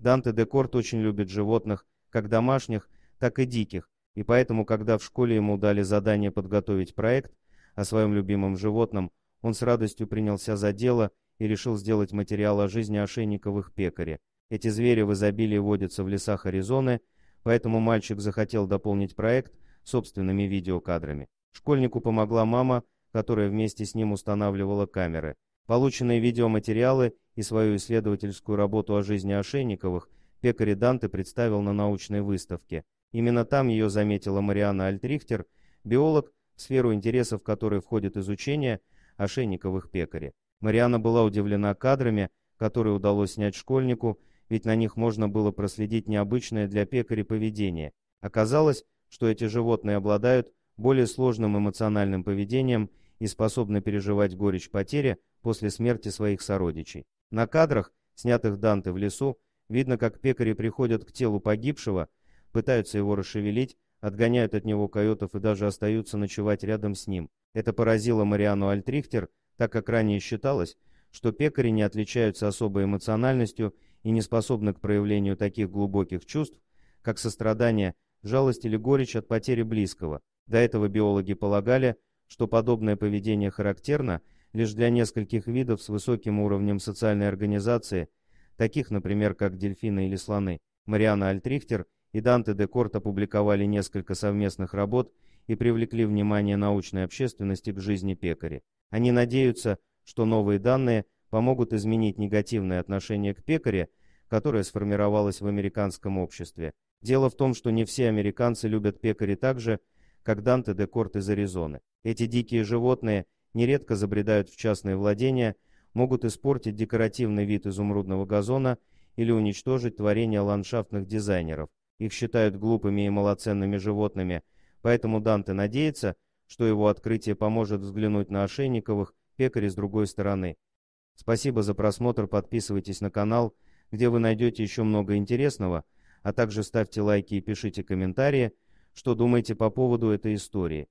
Данте Декорт очень любит животных, как домашних, так и диких, и поэтому, когда в школе ему дали задание подготовить проект о своем любимом животном, он с радостью принялся за дело и решил сделать материал о жизни ошейниковых пекаря. Эти звери в изобилии водятся в лесах Аризоны, поэтому мальчик захотел дополнить проект собственными видеокадрами. Школьнику помогла мама, которая вместе с ним устанавливала камеры. Полученные видеоматериалы и свою исследовательскую работу о жизни Ошейниковых пекарь Данте представил на научной выставке. Именно там ее заметила Мариана Альтрихтер, биолог, в сферу интересов которой входит изучение ошейниковых пекарей. Мариана была удивлена кадрами, которые удалось снять школьнику, ведь на них можно было проследить необычное для пекаря поведение. Оказалось, что эти животные обладают более сложным эмоциональным поведением и способны переживать горечь потери после смерти своих сородичей. На кадрах, снятых Данте в лесу, видно, как пекари приходят к телу погибшего, пытаются его расшевелить, отгоняют от него койотов и даже остаются ночевать рядом с ним. Это поразило Мариану Альтрихтер, так как ранее считалось, что пекари не отличаются особой эмоциональностью и не способны к проявлению таких глубоких чувств, как сострадание, жалость или горечь от потери близкого. До этого биологи полагали, что подобное поведение характерно лишь для нескольких видов с высоким уровнем социальной организации, таких, например, как дельфины или слоны. Мариана Альтрихтер и Данте Декорт опубликовали несколько совместных работ и привлекли внимание научной общественности к жизни пекари. Они надеются, что новые данные помогут изменить негативное отношение к пекаре, которое сформировалось в американском обществе. Дело в том, что не все американцы любят пекари так же, как Данте Декорт из Аризоны. Эти дикие животные – нередко забредают в частные владения, могут испортить декоративный вид изумрудного газона или уничтожить творения ландшафтных дизайнеров. Их считают глупыми и малоценными животными, поэтому Данте надеется, что его открытие поможет взглянуть на Ошейниковых, пекарей с другой стороны. Спасибо за просмотр, подписывайтесь на канал, где вы найдете еще много интересного, а также ставьте лайки и пишите комментарии, что думаете по поводу этой истории.